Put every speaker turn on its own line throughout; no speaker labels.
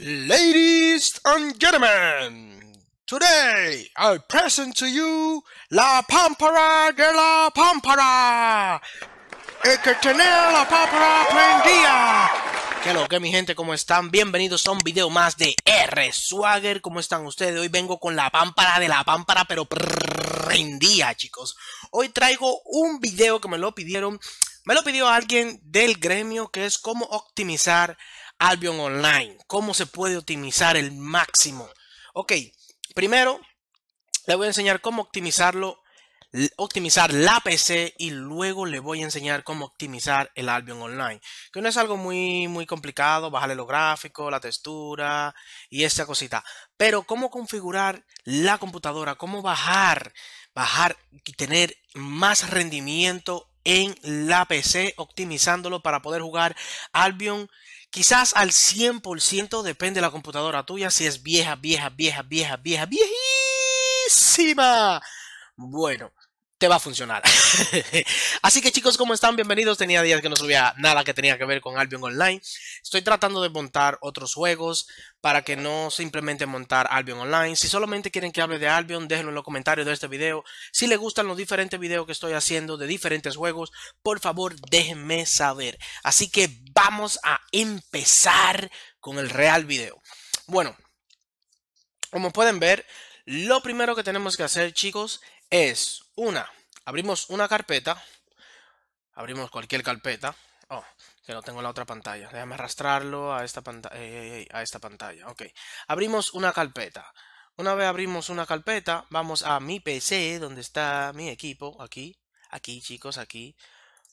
Ladies and gentlemen, today I present to you La Pampara de la Pampara. que la pámpara prendía. Que lo que mi gente, ¿cómo están? Bienvenidos a un video más de R Swagger. ¿Cómo están ustedes? Hoy vengo con la pámpara de la pámpara, pero prendía, chicos. Hoy traigo un video que me lo pidieron. Me lo pidió alguien del gremio que es cómo optimizar Albion Online. ¿Cómo se puede optimizar el máximo? Ok, primero le voy a enseñar cómo optimizarlo, optimizar la PC y luego le voy a enseñar cómo optimizar el Albion Online. Que no es algo muy, muy complicado, bajarle los gráficos, la textura y esta cosita. Pero cómo configurar la computadora, cómo bajar, bajar y tener más rendimiento en la PC optimizándolo para poder jugar Albion Quizás al 100% depende de la computadora tuya si es vieja, vieja, vieja, vieja, vieja, viejísima. Bueno, te va a funcionar. Así que chicos, ¿cómo están? Bienvenidos. Tenía días que no subía nada que tenía que ver con Albion Online. Estoy tratando de montar otros juegos para que no simplemente montar Albion Online. Si solamente quieren que hable de Albion, déjenlo en los comentarios de este video. Si les gustan los diferentes videos que estoy haciendo de diferentes juegos, por favor déjenme saber. Así que vamos a empezar con el real video. Bueno, como pueden ver, lo primero que tenemos que hacer chicos es una, abrimos una carpeta, abrimos cualquier carpeta, oh, que no tengo en la otra pantalla, déjame arrastrarlo a esta, pantalla, a esta pantalla, ok, abrimos una carpeta, una vez abrimos una carpeta, vamos a mi PC, donde está mi equipo, aquí, aquí chicos, aquí,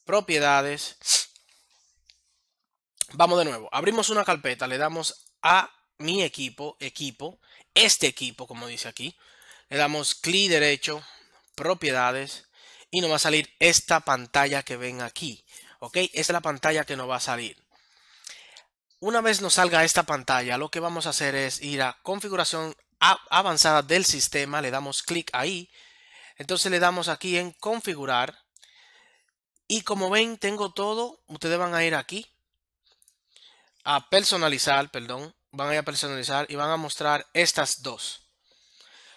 propiedades, vamos de nuevo, abrimos una carpeta, le damos a mi equipo, equipo, este equipo, como dice aquí, le damos clic derecho, propiedades y nos va a salir esta pantalla que ven aquí. ¿Ok? Esta es la pantalla que nos va a salir. Una vez nos salga esta pantalla, lo que vamos a hacer es ir a configuración avanzada del sistema. Le damos clic ahí. Entonces le damos aquí en configurar. Y como ven, tengo todo. Ustedes van a ir aquí a personalizar, perdón. Van a ir a personalizar y van a mostrar estas dos.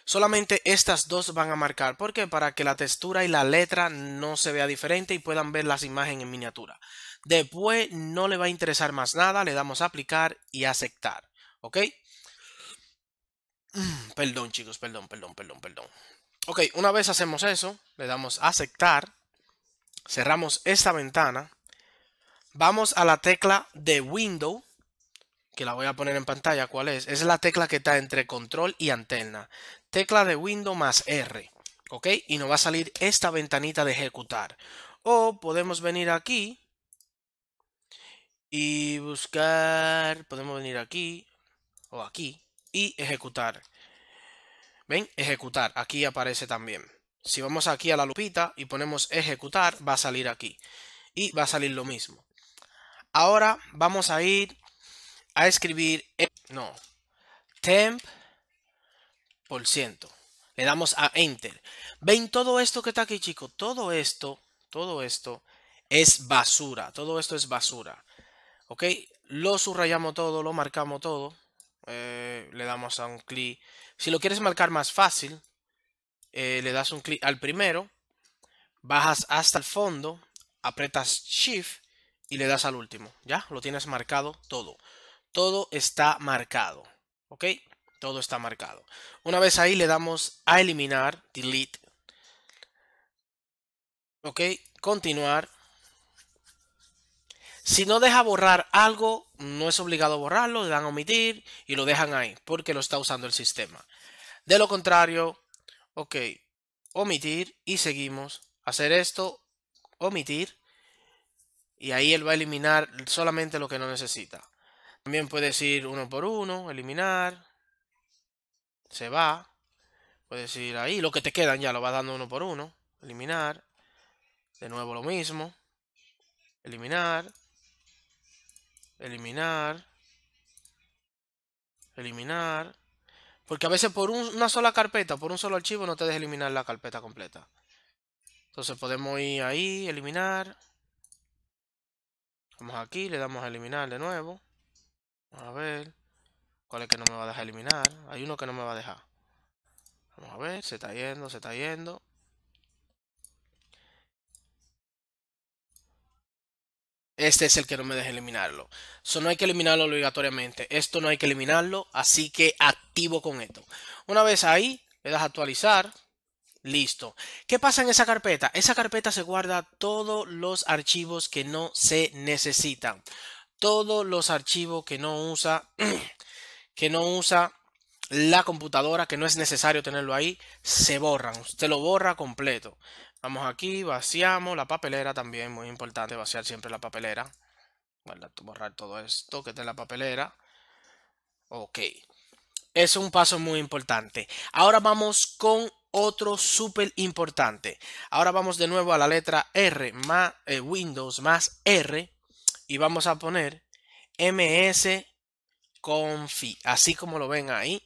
Solamente estas dos van a marcar. ¿Por qué? Para que la textura y la letra no se vea diferente y puedan ver las imágenes en miniatura. Después no le va a interesar más nada. Le damos a aplicar y aceptar. ¿Ok? Perdón chicos, perdón, perdón, perdón, perdón. Ok, una vez hacemos eso, le damos a aceptar. Cerramos esta ventana. Vamos a la tecla de Window que la voy a poner en pantalla, ¿cuál es? Es la tecla que está entre control y antena tecla de Windows más R, ¿ok? Y nos va a salir esta ventanita de ejecutar. O podemos venir aquí y buscar, podemos venir aquí o aquí y ejecutar. ¿Ven? Ejecutar, aquí aparece también. Si vamos aquí a la lupita y ponemos ejecutar, va a salir aquí. Y va a salir lo mismo. Ahora vamos a ir a escribir, no, temp le damos a Enter. ¿Ven todo esto que está aquí, chicos? Todo esto, todo esto es basura. Todo esto es basura. ¿Ok? Lo subrayamos todo, lo marcamos todo. Eh, le damos a un clic. Si lo quieres marcar más fácil, eh, le das un clic al primero. Bajas hasta el fondo. Apretas Shift y le das al último. ¿Ya? Lo tienes marcado todo. Todo está marcado. ¿Ok? todo está marcado. Una vez ahí le damos a eliminar, delete. Ok, continuar. Si no deja borrar algo, no es obligado a borrarlo, le dan a omitir y lo dejan ahí porque lo está usando el sistema. De lo contrario, ok, omitir y seguimos. Hacer esto, omitir y ahí él va a eliminar solamente lo que no necesita. También puedes ir uno por uno, eliminar, se va. Puedes ir ahí. Lo que te quedan ya lo vas dando uno por uno. Eliminar. De nuevo lo mismo. Eliminar. Eliminar. Eliminar. Porque a veces por una sola carpeta, por un solo archivo, no te deja eliminar la carpeta completa. Entonces podemos ir ahí, eliminar. Vamos aquí, le damos a eliminar de nuevo. A ver. ¿Cuál es que no me va a dejar eliminar? Hay uno que no me va a dejar. Vamos a ver, se está yendo, se está yendo. Este es el que no me deja eliminarlo. Eso no hay que eliminarlo obligatoriamente. Esto no hay que eliminarlo, así que activo con esto. Una vez ahí, le das a actualizar. Listo. ¿Qué pasa en esa carpeta? Esa carpeta se guarda todos los archivos que no se necesitan. Todos los archivos que no usa que no usa la computadora, que no es necesario tenerlo ahí, se borran. Usted lo borra completo. Vamos aquí, vaciamos la papelera también, muy importante vaciar siempre la papelera. Bueno, borrar todo esto que está en la papelera. Ok. Es un paso muy importante. Ahora vamos con otro súper importante. Ahora vamos de nuevo a la letra R, más eh, Windows más R. Y vamos a poner MS Confi, así como lo ven ahí.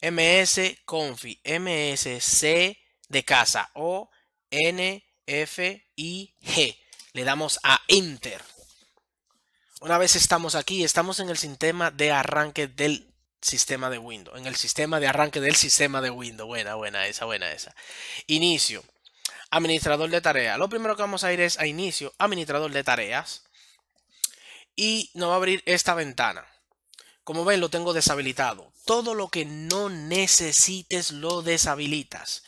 MS Confi, MSC de casa o n f i g Le damos a Enter. Una vez estamos aquí, estamos en el sistema de arranque del sistema de Windows. En el sistema de arranque del sistema de Windows. Buena, buena esa, buena esa. Inicio. Administrador de tareas. Lo primero que vamos a ir es a inicio, administrador de tareas. Y nos va a abrir esta ventana. Como ven, lo tengo deshabilitado. Todo lo que no necesites lo deshabilitas.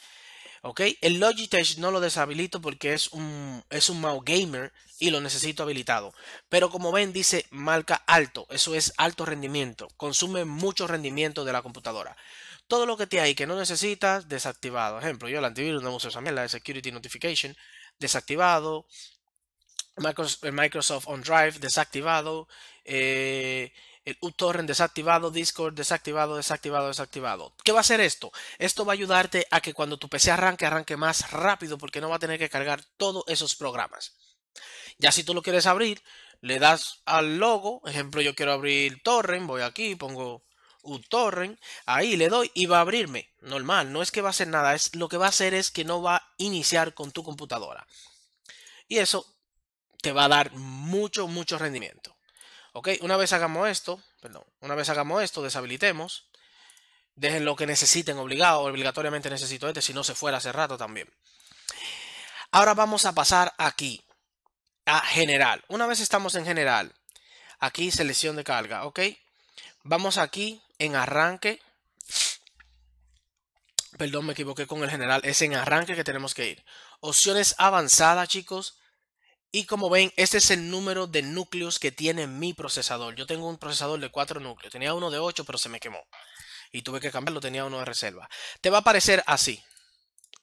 ¿Ok? El Logitech no lo deshabilito porque es un, es un mouse gamer y lo necesito habilitado. Pero como ven, dice marca alto. Eso es alto rendimiento. Consume mucho rendimiento de la computadora. Todo lo que te hay que no necesitas, desactivado. ejemplo, yo el antivirus no uso También la de Security Notification, desactivado. Eh, Microsoft, Microsoft OnDrive, desactivado. Eh, el uTorrent desactivado, Discord desactivado, desactivado, desactivado. ¿Qué va a hacer esto? Esto va a ayudarte a que cuando tu PC arranque, arranque más rápido porque no va a tener que cargar todos esos programas. Ya si tú lo quieres abrir, le das al logo, ejemplo yo quiero abrir torrent, voy aquí, pongo uTorrent, ahí le doy y va a abrirme. Normal, no es que va a hacer nada, es lo que va a hacer es que no va a iniciar con tu computadora. Y eso te va a dar mucho, mucho rendimiento. Ok, una vez hagamos esto, perdón, una vez hagamos esto, deshabilitemos. Dejen lo que necesiten obligado, obligatoriamente necesito este, si no se fuera hace rato también. Ahora vamos a pasar aquí, a general. Una vez estamos en general, aquí selección de carga, ok. Vamos aquí en arranque. Perdón, me equivoqué con el general, es en arranque que tenemos que ir. Opciones avanzadas, chicos. Y como ven, este es el número de núcleos que tiene mi procesador. Yo tengo un procesador de cuatro núcleos. Tenía uno de ocho, pero se me quemó. Y tuve que cambiarlo, tenía uno de reserva. Te va a aparecer así.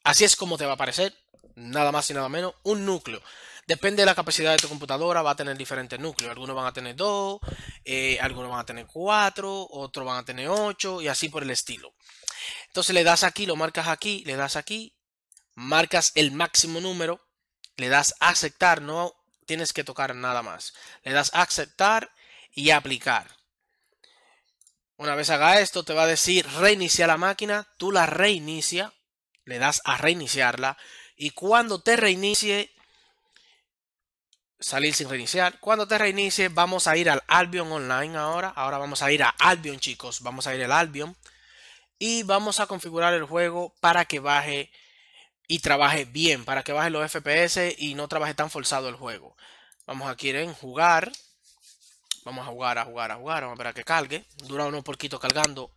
Así es como te va a aparecer, nada más y nada menos, un núcleo. Depende de la capacidad de tu computadora, va a tener diferentes núcleos. Algunos van a tener 2, eh, algunos van a tener 4, otros van a tener 8 y así por el estilo. Entonces le das aquí, lo marcas aquí, le das aquí, marcas el máximo número le das a aceptar, no tienes que tocar nada más. Le das a aceptar y aplicar. Una vez haga esto, te va a decir reiniciar la máquina, tú la reinicia, le das a reiniciarla y cuando te reinicie, salir sin reiniciar, cuando te reinicie vamos a ir al Albion Online ahora, ahora vamos a ir a Albion chicos, vamos a ir al Albion y vamos a configurar el juego para que baje y trabaje bien para que baje los FPS y no trabaje tan forzado el juego. Vamos a quieren jugar. Vamos a jugar, a jugar, a jugar. Vamos a ver a que cargue. Dura unos porquitos cargando.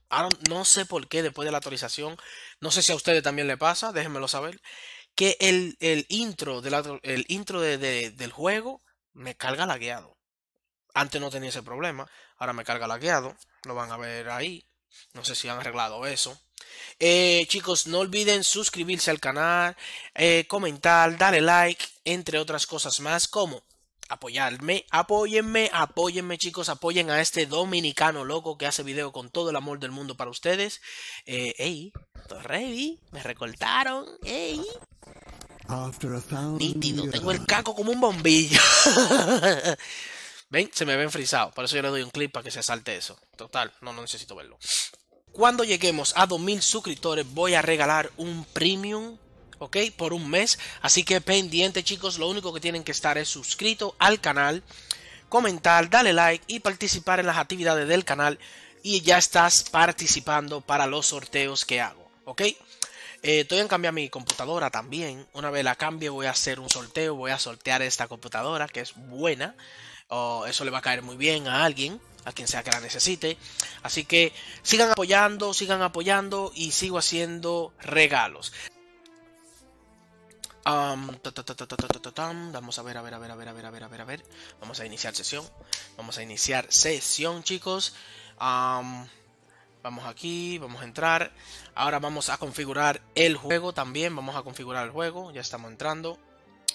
No sé por qué después de la actualización. No sé si a ustedes también le pasa. Déjenmelo saber. Que el, intro, de el intro del juego me carga lagueado. Antes no tenía ese problema. Ahora me carga lagueado. Lo van a ver ahí. No sé si han arreglado eso. Eh, chicos, no olviden suscribirse al canal, eh, comentar, darle like, entre otras cosas más, como apoyarme, apóyenme, apóyenme chicos, apoyen a este dominicano loco que hace video con todo el amor del mundo para ustedes. Eh, ey, ready? me recortaron, ey. Nítido, tengo el caco como un bombillo. ¿Ven? Se me ven frisado. Por eso yo le doy un clip para que se salte eso. Total, no, no necesito verlo. Cuando lleguemos a 2000 suscriptores voy a regalar un premium ¿ok? Por un mes. Así que pendiente, chicos. Lo único que tienen que estar es suscrito al canal, comentar, darle like y participar en las actividades del canal. Y ya estás participando para los sorteos que hago, ¿ok? Eh, estoy en cambiar mi computadora también. Una vez la cambie voy a hacer un sorteo. Voy a sortear esta computadora que es buena eso le va a caer muy bien a alguien, a quien sea que la necesite. Así que sigan apoyando, sigan apoyando y sigo haciendo regalos. Vamos a ver, a ver, a ver, a ver, a ver, a ver, a ver, a ver. Vamos a iniciar sesión. Vamos a iniciar sesión, chicos. vamos aquí, vamos a entrar. Ahora vamos a configurar el juego también. Vamos a configurar el juego. Ya estamos entrando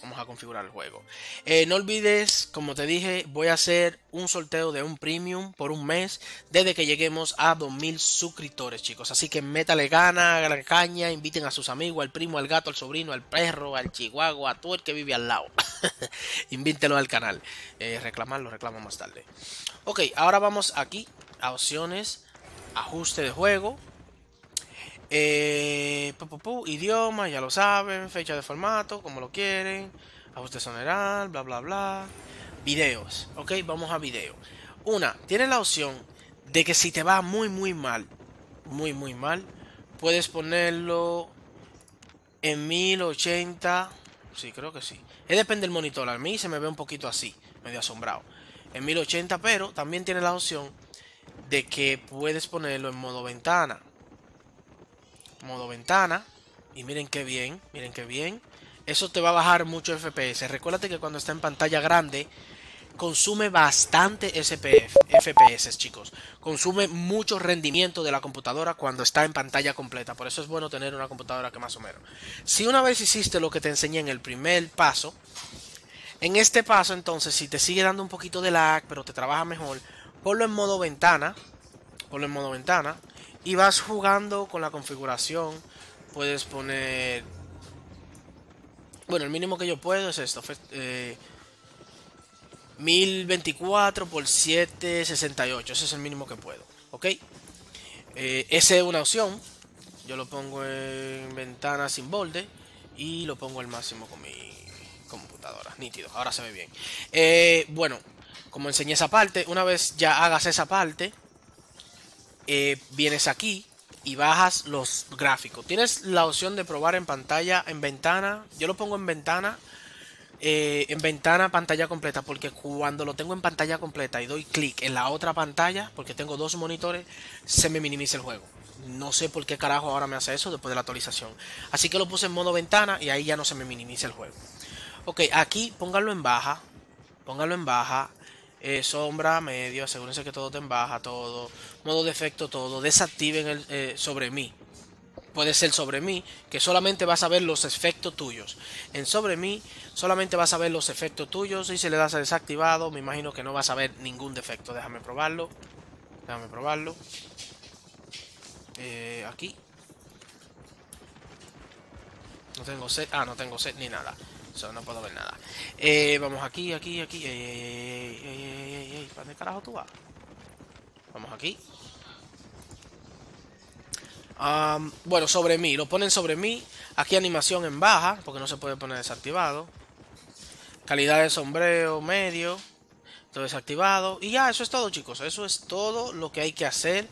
vamos a configurar el juego. Eh, no olvides, como te dije, voy a hacer un sorteo de un premium por un mes desde que lleguemos a 2000 suscriptores, chicos. Así que métale gana, la caña, inviten a sus amigos, al primo, al gato, al sobrino, al perro, al chihuahua, a todo el que vive al lado. Invítelo al canal. Eh, reclamarlo, reclamo más tarde. Ok, ahora vamos aquí a opciones, ajuste de juego eh, idioma, ya lo saben, fecha de formato, como lo quieren, ajuste soneral, bla, bla, bla. Videos, ok, vamos a video. Una, tienes la opción de que si te va muy, muy mal, muy, muy mal, puedes ponerlo en 1080. Sí, creo que sí. Es depende del monitor. A mí se me ve un poquito así, medio asombrado. En 1080, pero también tiene la opción de que puedes ponerlo en modo ventana modo ventana. Y miren qué bien, miren qué bien. Eso te va a bajar mucho FPS. Recuérdate que cuando está en pantalla grande, consume bastante SPF, FPS, chicos. Consume mucho rendimiento de la computadora cuando está en pantalla completa. Por eso es bueno tener una computadora que más o menos. Si una vez hiciste lo que te enseñé en el primer paso, en este paso entonces, si te sigue dando un poquito de lag, pero te trabaja mejor, ponlo en modo ventana. Ponlo en modo ventana y vas jugando con la configuración. Puedes poner... Bueno, el mínimo que yo puedo es esto. Eh, 1024 x 768 Ese es el mínimo que puedo. ¿Ok? Eh, esa es una opción. Yo lo pongo en ventana sin bolde. Y lo pongo al máximo con mi computadora. Nítido. Ahora se ve bien. Eh, bueno, como enseñé esa parte, una vez ya hagas esa parte eh, vienes aquí y bajas los gráficos. Tienes la opción de probar en pantalla, en ventana. Yo lo pongo en ventana. Eh, en ventana, pantalla completa. Porque cuando lo tengo en pantalla completa y doy clic en la otra pantalla, porque tengo dos monitores, se me minimiza el juego. No sé por qué carajo ahora me hace eso después de la actualización. Así que lo puse en modo ventana y ahí ya no se me minimiza el juego. Ok, aquí póngalo en baja. Póngalo en baja. Eh, sombra medio, asegúrense que todo te baja, todo, modo de efecto, todo, desactiven el, eh, sobre mí. Puede ser sobre mí, que solamente vas a ver los efectos tuyos. En sobre mí, solamente vas a ver los efectos tuyos. Y si le das a desactivado, me imagino que no vas a ver ningún defecto. Déjame probarlo. Déjame probarlo. Eh, aquí. No tengo set. Ah, no tengo set ni nada no puedo ver nada. Eh, vamos aquí, aquí, aquí. ¿Para carajo tú vas? Vamos aquí. bueno, sobre mí. Lo ponen sobre mí. Aquí animación en baja, porque no se puede poner desactivado. Calidad de sombreo, medio. Todo desactivado. Y ya, eso es todo, chicos. Eso es todo lo que hay que hacer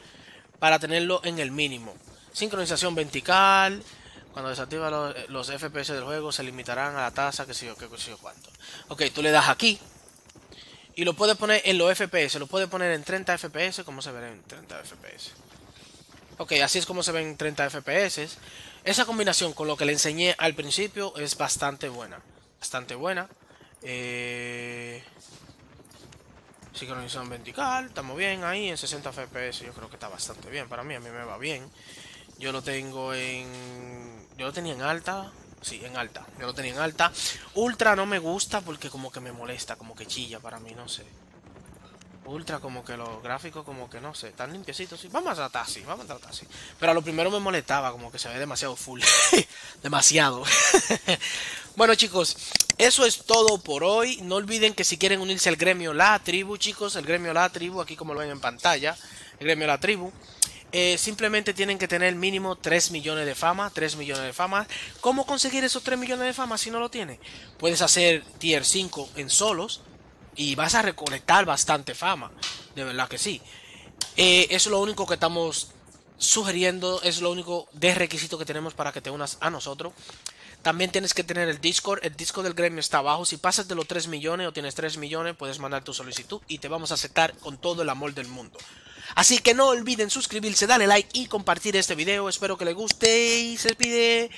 para tenerlo en el mínimo. Sincronización vertical. Cuando desactiva eh, los, FPS del juego, se limitarán a la tasa, que sé yo, que, yo cuánto. Ok, tú le das aquí. Y lo puedes poner en los FPS. Lo puedes poner en 30 FPS, como se ve en 30 FPS. Ok, así es como se ven 30 FPS. Esa combinación con lo que le enseñé al principio es bastante buena. Bastante buena. Eh... Sincronización vertical, estamos bien ahí en 60 FPS. Yo creo que está bastante bien para mí, a mí me va bien. Yo lo tengo en... Yo lo tenía en alta. Sí, en alta. Yo lo tenía en alta. Ultra no me gusta porque como que me molesta, como que chilla para mí, no sé. Ultra como que los gráficos como que no sé, tan limpiecitos. Sí. Vamos a tratar así, vamos a tratar así. Pero a lo primero me molestaba, como que se ve demasiado full. demasiado. bueno chicos, eso es todo por hoy. No olviden que si quieren unirse al gremio La Tribu, chicos, el gremio La Tribu, aquí como lo ven en pantalla, el gremio La Tribu. Eh, simplemente tienen que tener mínimo 3 millones de fama, 3 millones de fama. ¿Cómo conseguir esos 3 millones de fama si no lo tienes Puedes hacer tier 5 en solos y vas a recolectar bastante fama. De verdad que sí. eso eh, es lo único que estamos sugiriendo, es lo único de requisito que tenemos para que te unas a nosotros. También tienes que tener el Discord. El Discord del gremio está abajo. Si pasas de los 3 millones o tienes 3 millones, puedes mandar tu solicitud y te vamos a aceptar con todo el amor del mundo. Así que no olviden suscribirse, darle like y compartir este video. Espero que les guste y se pide...